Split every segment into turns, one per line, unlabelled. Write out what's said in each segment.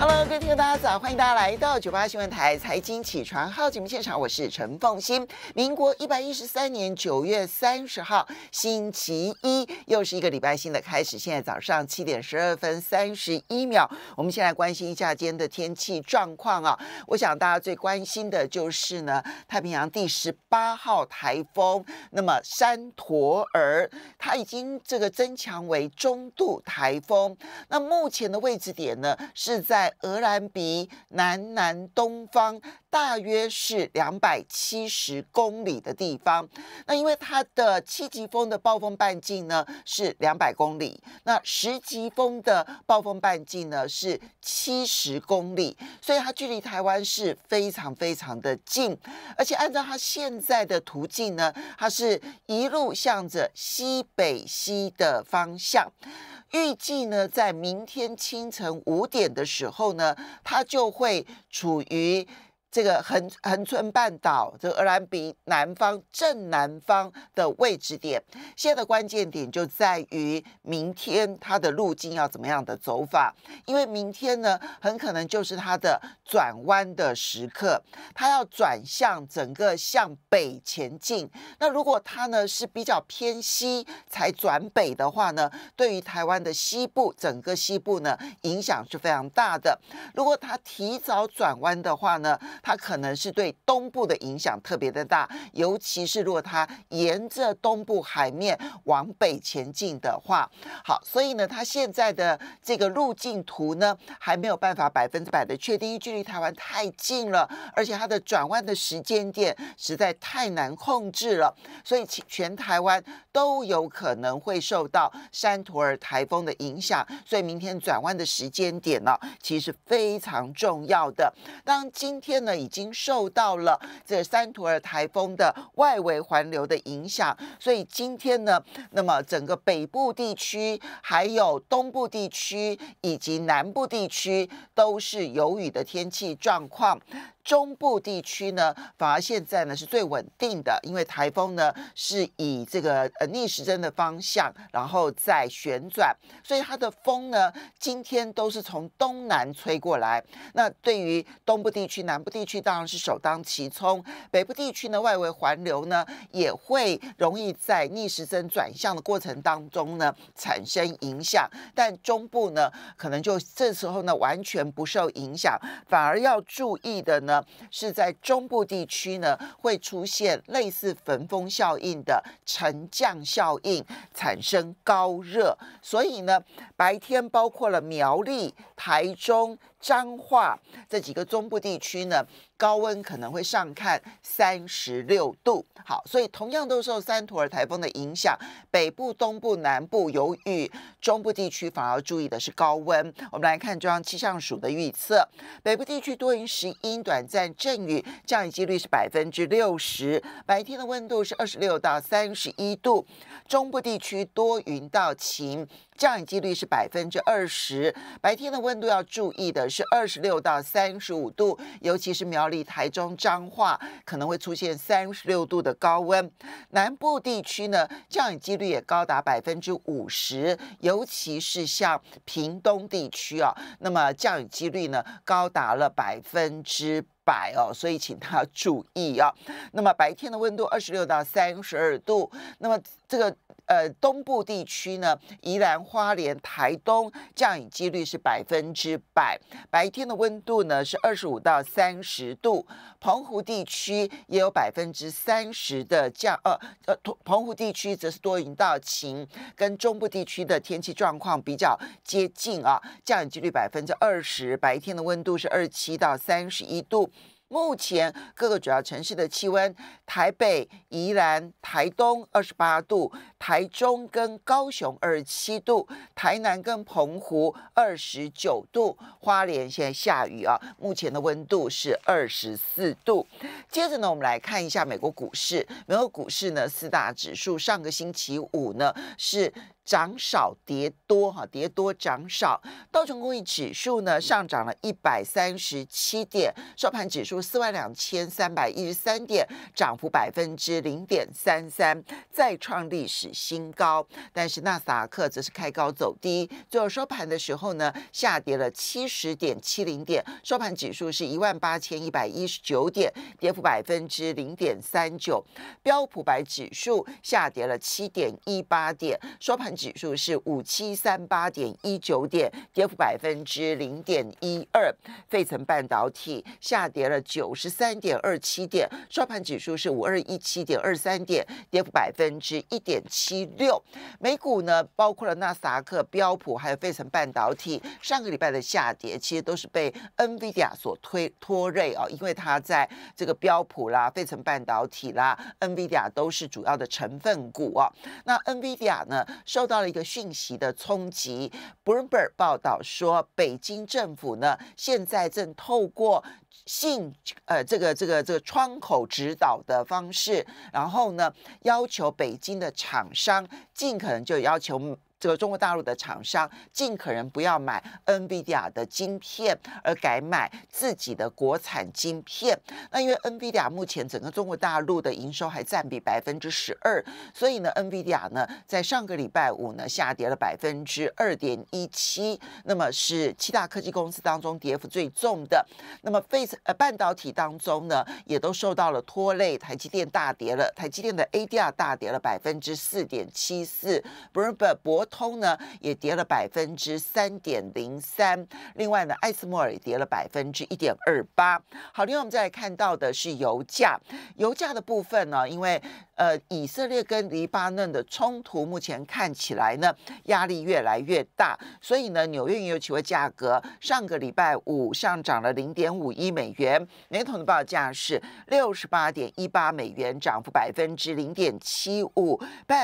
Hello，各位听众，大家早，欢迎大家来到九八新闻台财经起床号节目现场，我是陈凤欣。民国一百一十三年九月三十号，星期一，又是一个礼拜新的开始。现在早上七点十二分三十一秒，我们先来关心一下今天的天气状况啊。我想大家最关心的就是呢，太平洋第十八号台风，那么山陀儿，它已经这个增强为中度台风。那目前的位置点呢，是在。俄兰比南南东方大约是两百七十公里的地方。那因为它的七级风的暴风半径呢是两百公里，那十级风的暴风半径呢是七十公里，所以它距离台湾是非常非常的近。而且按照它现在的途径呢，它是一路向着西北西的方向。预计呢，在明天清晨五点的时候呢，它就会处于。这个横横村半岛，这个鹅兰比南方正南方的位置点，现在的关键点就在于明天它的路径要怎么样的走法，因为明天呢，很可能就是它的转弯的时刻，它要转向整个向北前进。那如果它呢是比较偏西才转北的话呢，对于台湾的西部，整个西部呢影响是非常大的。如果它提早转弯的话呢？它可能是对东部的影响特别的大，尤其是如果它沿着东部海面往北前进的话，好，所以呢，它现在的这个路径图呢，还没有办法百分之百的确定，因为距离台湾太近了，而且它的转弯的时间点实在太难控制了，所以全台湾都有可能会受到山陀尔台风的影响，所以明天转弯的时间点呢，其实非常重要的。当今天。那已经受到了这三土尔台风的外围环流的影响，所以今天呢，那么整个北部地区、还有东部地区以及南部地区都是有雨的天气状况。中部地区呢，反而现在呢是最稳定的，因为台风呢是以这个呃逆时针的方向，然后再旋转，所以它的风呢今天都是从东南吹过来。那对于东部地区、南部地区当然是首当其冲，北部地区呢外围环流呢也会容易在逆时针转向的过程当中呢产生影响，但中部呢可能就这时候呢完全不受影响，反而要注意的呢。是在中部地区呢，会出现类似焚风效应的沉降效应，产生高热，所以呢，白天包括了苗栗、台中。彰化这几个中部地区呢，高温可能会上看三十六度。好，所以同样都受三土尔台风的影响，北部、东部、南部有雨，中部地区反而注意的是高温。我们来看中央气象署的预测：北部地区多云时阴，短暂阵雨，降雨几率是百分之六十，白天的温度是二十六到三十一度；中部地区多云到晴。降雨几率是百分之二十，白天的温度要注意的是二十六到三十五度，尤其是苗栗、台中、彰化可能会出现三十六度的高温。南部地区呢，降雨几率也高达百分之五十，尤其是像屏东地区啊，那么降雨几率呢高达了百分之。白哦，所以请他注意哦。那么白天的温度二十六到三十二度。那么这个呃东部地区呢，宜兰、花莲、台东降雨几率是百分之百。白天的温度呢是二十五到三十度。澎湖地区也有百分之三十的降呃呃澎湖地区则是多云到晴，跟中部地区的天气状况比较接近啊。降雨几率百分之二十，白天的温度是二十七到三十一度。目前各个主要城市的气温：台北、宜兰、台东二十八度，台中跟高雄二十七度，台南跟澎湖二十九度。花莲现在下雨啊，目前的温度是二十四度。接着呢，我们来看一下美国股市。美国股市呢，四大指数上个星期五呢是。涨少跌多，哈，跌多涨少。道琼工业指数呢上涨了一百三十七点，收盘指数四万两千三百一十三点，涨幅百分之零点三三，再创历史新高。但是纳斯达克则是开高走低，最后收盘的时候呢，下跌了七十点七零点，收盘指数是一万八千一百一十九点，跌幅百分之零点三九。标普白指数下跌了七点一八点，收盘。指数是五七三八点一九点，跌幅百分之零点一二。费城半导体下跌了九十三点二七点，收盘指数是五二一七点二三点，跌幅百分之一点七六。美股呢，包括了纳斯克、标普，还有费城半导体，上个礼拜的下跌其实都是被 NVIDIA 所推拖累啊，因为它在这个标普啦、费城半导体啦、NVIDIA 都是主要的成分股啊。那 NVIDIA 呢，受到了一个讯息的冲击，Bloomberg 报道说，北京政府呢现在正透过信呃这个这个这个窗口指导的方式，然后呢要求北京的厂商尽可能就要求。这个中国大陆的厂商尽可能不要买 NVIDIA 的晶片，而改买自己的国产晶片。那因为 NVIDIA 目前整个中国大陆的营收还占比百分之十二，所以呢，NVIDIA 呢在上个礼拜五呢下跌了百分之二点一七，那么是七大科技公司当中跌幅最重的。那么 Face 呃半导体当中呢也都受到了拖累，台积电大跌了，台积电的 ADR 大跌了百分之四点七四，Bloomberg 博通呢也跌了百分之三点零三，另外呢，艾斯莫尔跌了百分之一点二八。好，另外我们再来看到的是油价，油价的部分呢，因为呃，以色列跟黎巴嫩的冲突目前看起来呢压力越来越大，所以呢，纽约原油期货价格上个礼拜五上涨了零点五一美元，每桶的报价是六十八点一八美元，涨幅百分之零点七五。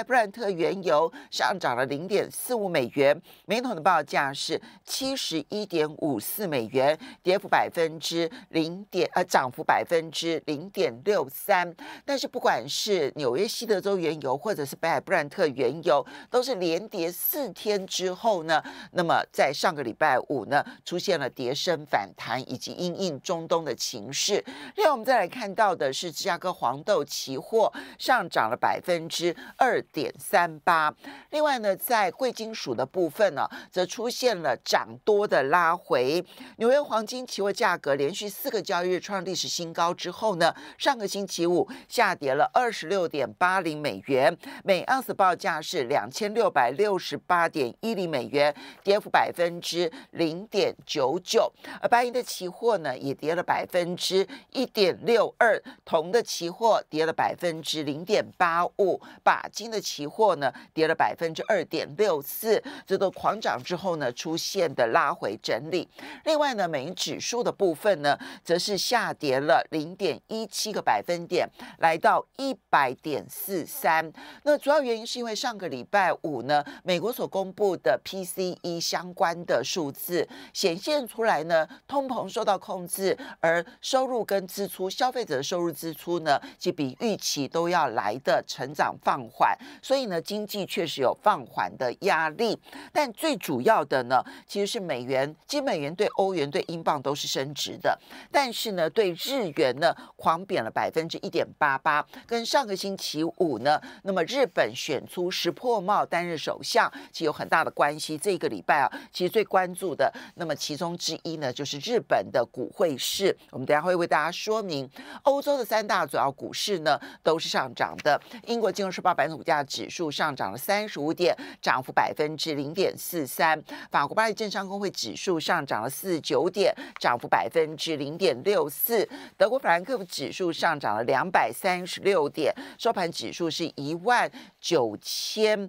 布兰特原油上涨了零点。点四五美元，每桶的报价是七十一点五四美元，跌幅百分之零点呃，涨幅百分之零点六三。但是不管是纽约西德州原油或者是北海布兰特原油，都是连跌四天之后呢，那么在上个礼拜五呢，出现了跌升反弹，以及因应中东的情势。另外，我们再来看到的是芝加哥黄豆期货上涨了百分之二点三八。另外呢，在在贵金属的部分呢，则出现了涨多的拉回。纽约黄金期货价格连续四个交易日创历史新高之后呢，上个星期五下跌了二十六点八零美元，每盎司报价是两千六百六十八点一零美元，跌幅百分之零点九九。而白银的期货呢，也跌了百分之一点六二，铜的期货跌了百分之零点八五，钯金的期货呢，跌了百分之二点。六四这个狂涨之后呢，出现的拉回整理。另外呢，美银指数的部分呢，则是下跌了零点一七个百分点，来到一百点四三。那主要原因是因为上个礼拜五呢，美国所公布的 PCE 相关的数字显现出来呢，通膨受到控制，而收入跟支出，消费者的收入支出呢，即比预期都要来的成长放缓，所以呢，经济确实有放缓的。的压力，但最主要的呢，其实是美元，其实美元对欧元、对英镑都是升值的，但是呢，对日元呢，狂贬了百分之一点八八，跟上个星期五呢，那么日本选出石破茂担任首相，其实有很大的关系。这个礼拜啊，其实最关注的，那么其中之一呢，就是日本的股会市，我们等下会为大家说明。欧洲的三大主要股市呢，都是上涨的。英国金融时报百分之股价指数上涨了三十五点涨。涨幅百分之零点四三，法国巴黎政商工会指数上涨了四九点，涨幅百分之零点六四。德国法兰克福指数上涨了两百三十六点，收盘指数是一万九千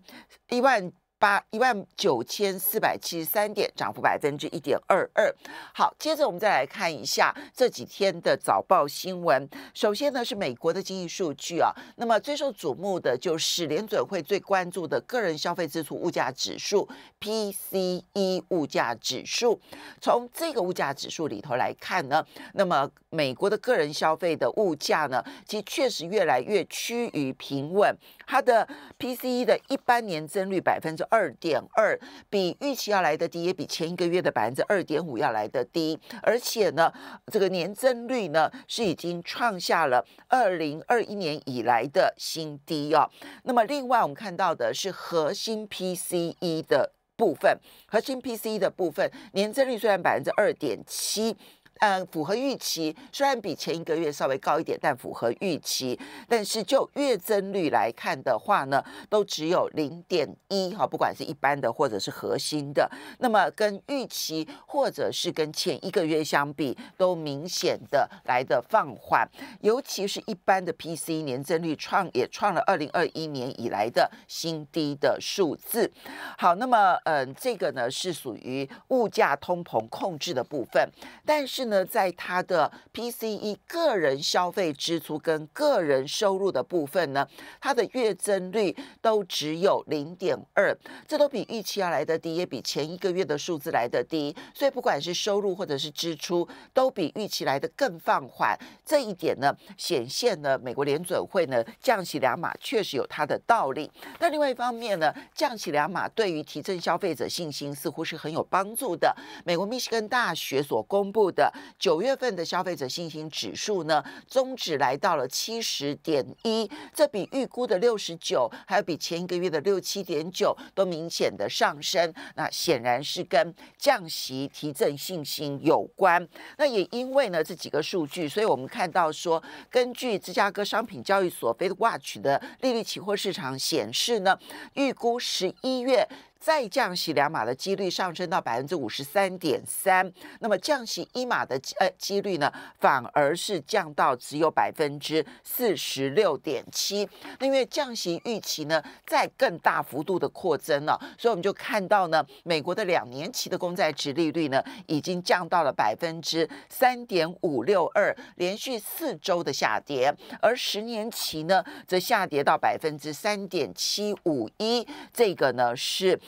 一万。八一万九千四百七十三点，涨幅百分之一点二二。好，接着我们再来看一下这几天的早报新闻。首先呢是美国的经济数据啊，那么最受瞩目的就是联准会最关注的个人消费支出物价指数 （PCE 物价指数）。从这个物价指数里头来看呢，那么美国的个人消费的物价呢，其实确实越来越趋于平稳。它的 PCE 的一般年增率百分之二点二，比预期要来的低，也比前一个月的百分之二点五要来的低。而且呢，这个年增率呢是已经创下了二零二一年以来的新低哦。那么，另外我们看到的是核心 PCE 的部分，核心 PCE 的部分年增率虽然百分之二点七。嗯，符合预期，虽然比前一个月稍微高一点，但符合预期。但是就月增率来看的话呢，都只有零点一哈，不管是一般的或者是核心的。那么跟预期或者是跟前一个月相比，都明显的来的放缓。尤其是一般的 PC 年增率创也创了二零二一年以来的新低的数字。好，那么嗯，这个呢是属于物价通膨控制的部分，但是。呢，在它的 PCE 个人消费支出跟个人收入的部分呢，它的月增率都只有零点二，这都比预期要来的低，也比前一个月的数字来的低。所以不管是收入或者是支出，都比预期来的更放缓。这一点呢，显现了美国联准会呢降息两码确实有它的道理。那另外一方面呢，降息两码对于提振消费者信心似乎是很有帮助的。美国密歇根大学所公布的。九月份的消费者信心指数呢，终止来到了七十点一，这比预估的六十九，还有比前一个月的六七点九，都明显的上升。那显然是跟降息提振信心有关。那也因为呢这几个数据，所以我们看到说，根据芝加哥商品交易所费德 watch 的利率期货市场显示呢，预估十一月。再降息两码的几率上升到百分之五十三点三，那么降息一码的呃几率呢，反而是降到只有百分之四十六点七。那因为降息预期呢，在更大幅度的扩增了，所以我们就看到呢，美国的两年期的公债值利率呢，已经降到了百分之三点五六二，连续四周的下跌，而十年期呢，则下跌到百分之三点七五一。这个呢是。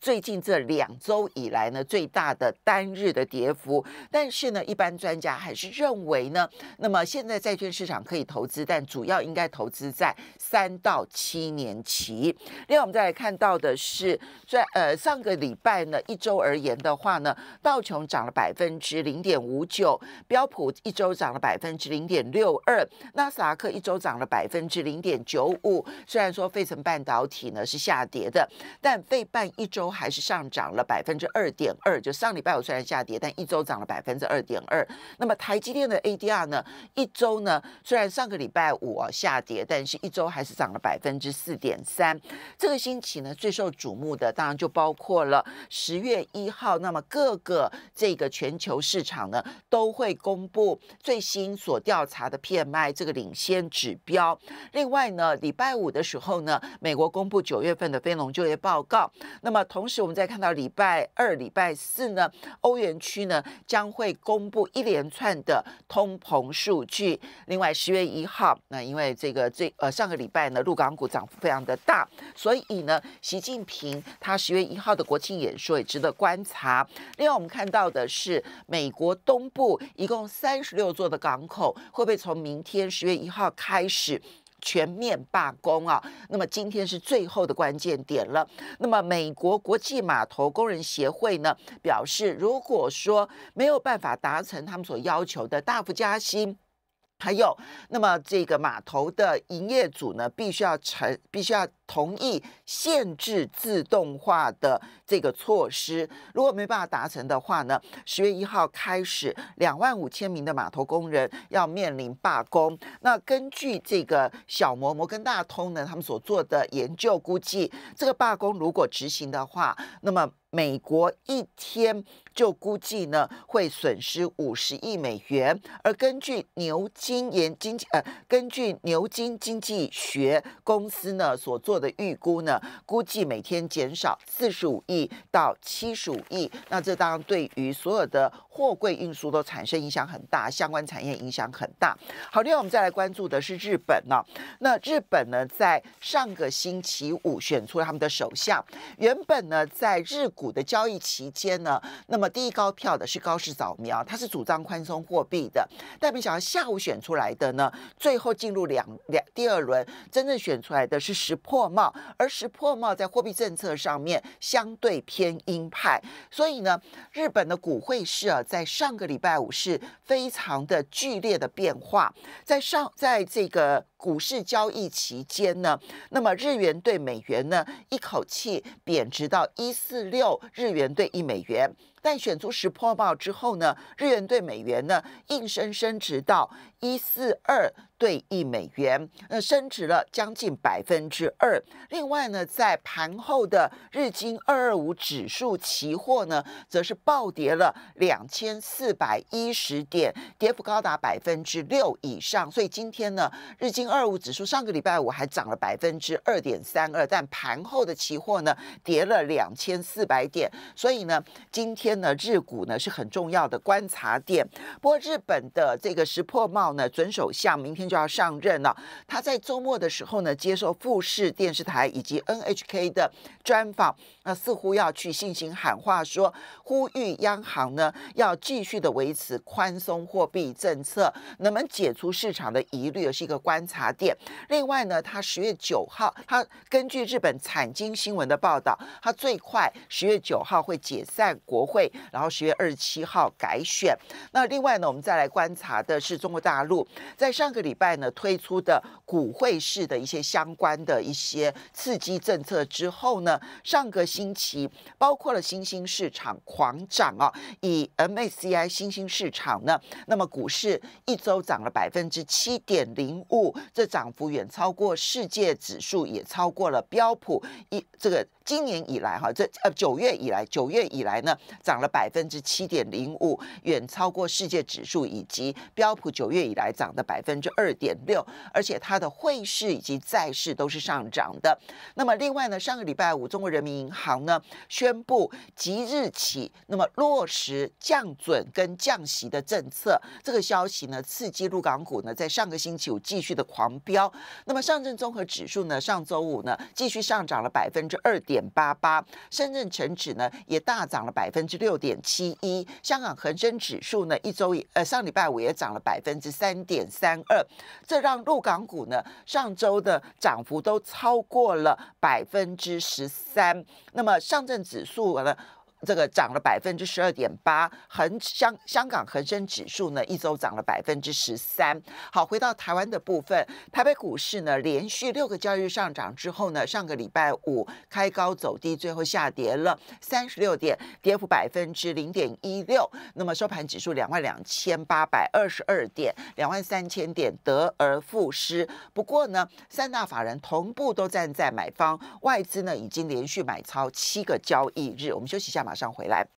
最近这两周以来呢，最大的单日的跌幅。但是呢，一般专家还是认为呢，那么现在债券市场可以投资，但主要应该投资在三到七年期。另外，我们再来看到的是，在呃上个礼拜呢，一周而言的话呢，道琼涨了百分之零点五九，标普一周涨了百分之零点六二，纳斯达克一周涨了百分之零点九五。虽然说费城半导体呢是下跌的，但费半一周。还是上涨了百分之二点二，就上礼拜五虽然下跌，但一周涨了百分之二点二。那么台积电的 ADR 呢，一周呢虽然上个礼拜五下跌，但是一周还是涨了百分之四点三。这个星期呢，最受瞩目的当然就包括了十月一号，那么各个这个全球市场呢都会公布最新所调查的 PMI 这个领先指标。另外呢，礼拜五的时候呢，美国公布九月份的非农就业报告。那么同同时，我们再看到礼拜二、礼拜四呢，欧元区呢将会公布一连串的通膨数据。另外，十月一号，那因为这个最呃上个礼拜呢，陆港股涨幅非常的大，所以呢，习近平他十月一号的国庆演说也值得观察。另外，我们看到的是美国东部一共三十六座的港口，会不会从明天十月一号开始？全面罢工啊！那么今天是最后的关键点了。那么美国国际码头工人协会呢表示，如果说没有办法达成他们所要求的大幅加薪，还有，那么这个码头的营业组呢，必须要成，必须要同意限制自动化的这个措施，如果没办法达成的话呢，十月一号开始，两万五千名的码头工人要面临罢工。那根据这个小摩摩根大通呢，他们所做的研究估计，这个罢工如果执行的话，那么美国一天就估计呢会损失五十亿美元。而根据牛津研经济呃，根据牛津经济学公司呢所做。的预估呢？估计每天减少四十五亿到七十五亿。那这当然对于所有的货柜运输都产生影响很大，相关产业影响很大。好，另外我们再来关注的是日本呢。那日本呢，在上个星期五选出了他们的首相。原本呢，在日股的交易期间呢，那么第一高票的是高市早苗，他是主张宽松货币的。但没想到下午选出来的呢，最后进入两两第二轮，真正选出来的是石破。貌，而石破茂在货币政策上面相对偏鹰派，所以呢，日本的股汇市啊，在上个礼拜五是非常的剧烈的变化，在上，在这个。股市交易期间呢，那么日元对美元呢，一口气贬值到一四六日元兑一美元。但选出十破报之后呢，日元对美元呢，硬生生值到一四二对一美元，呃，升值了将近百分之二。另外呢，在盘后的日经二二五指数期货呢，则是暴跌了两千四百一十点，跌幅高达百分之六以上。所以今天呢，日经。二五指数上个礼拜五还涨了百分之二点三二，但盘后的期货呢跌了两千四百点，所以呢，今天呢日股呢是很重要的观察点。不过日本的这个石破茂呢，准首相明天就要上任了，他在周末的时候呢，接受富士电视台以及 NHK 的专访，那似乎要去信心喊话，说呼吁央行呢要继续的维持宽松货币政策，能不能解除市场的疑虑，而是一个观察。茶店。另外呢，他十月九号，他根据日本产经新闻的报道，他最快十月九号会解散国会，然后十月二十七号改选。那另外呢，我们再来观察的是中国大陆，在上个礼拜呢推出的股汇式的一些相关的一些刺激政策之后呢，上个星期包括了新兴市场狂涨啊，以 M A C I 新兴市场呢，那么股市一周涨了百分之七点零五。这涨幅远超过世界指数，也超过了标普一这个今年以来哈，这呃九月以来，九月以来呢涨了百分之七点零五，远超过世界指数以及标普九月以来涨的百分之二点六，而且它的汇市以及债市都是上涨的。那么另外呢，上个礼拜五中国人民银行呢宣布即日起那么落实降准跟降息的政策，这个消息呢刺激陆港股呢在上个星期五继续的。狂飙。那么上证综合指数呢？上周五呢，继续上涨了百分之二点八八。深圳成指呢，也大涨了百分之六点七一。香港恒生指数呢，一周呃上礼拜五也涨了百分之三点三二。这让入港股呢，上周的涨幅都超过了百分之十三。那么上证指数呢？这个涨了百分之十二点八，恒香香港恒生指数呢一周涨了百分之十三。好，回到台湾的部分，台北股市呢连续六个交易日上涨之后呢，上个礼拜五开高走低，最后下跌了三十六点，跌幅百分之零点一六。那么收盘指数两万两千八百二十二点，两万三千点得而复失。不过呢，三大法人同步都站在买方，外资呢已经连续买超七个交易日。我们休息一下。马上回来。